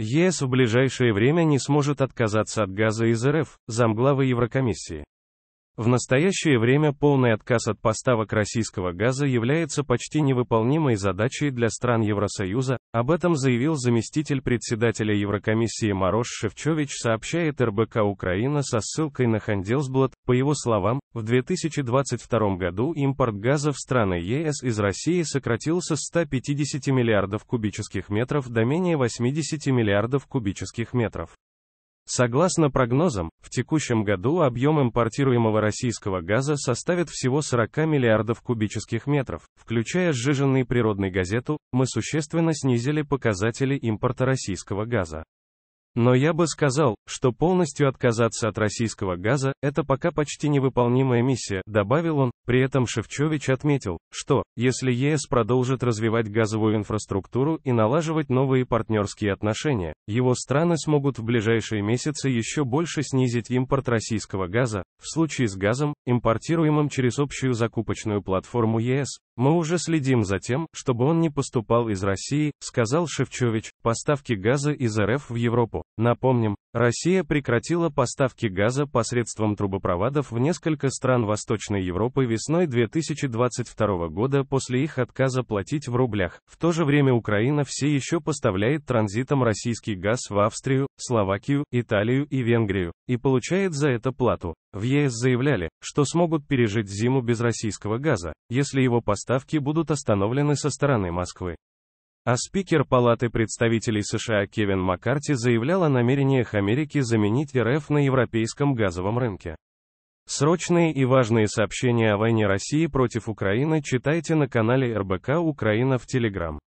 ЕС в ближайшее время не сможет отказаться от газа из РФ, замглавы Еврокомиссии. В настоящее время полный отказ от поставок российского газа является почти невыполнимой задачей для стран Евросоюза, об этом заявил заместитель председателя Еврокомиссии Морош Шевчович, сообщает РБК Украина со ссылкой на Хандelsблат. По его словам, в 2022 году импорт газа в страны ЕС из России сократился с 150 миллиардов кубических метров до менее 80 миллиардов кубических метров. Согласно прогнозам, в текущем году объем импортируемого российского газа составит всего 40 миллиардов кубических метров, включая сжиженный природный газету, мы существенно снизили показатели импорта российского газа. Но я бы сказал, что полностью отказаться от российского газа – это пока почти невыполнимая миссия, добавил он. При этом Шевчович отметил, что, если ЕС продолжит развивать газовую инфраструктуру и налаживать новые партнерские отношения, его страны смогут в ближайшие месяцы еще больше снизить импорт российского газа, в случае с газом, импортируемым через общую закупочную платформу ЕС, мы уже следим за тем, чтобы он не поступал из России, сказал Шевчович. Поставки газа из РФ в Европу. Напомним, Россия прекратила поставки газа посредством трубопроводов в несколько стран Восточной Европы весной 2022 года после их отказа платить в рублях. В то же время Украина все еще поставляет транзитом российский газ в Австрию, Словакию, Италию и Венгрию, и получает за это плату. В ЕС заявляли, что смогут пережить зиму без российского газа, если его поставки будут остановлены со стороны Москвы. А спикер Палаты представителей США Кевин Маккарти заявлял о намерениях Америки заменить РФ на европейском газовом рынке. Срочные и важные сообщения о войне России против Украины читайте на канале РБК Украина в Телеграм.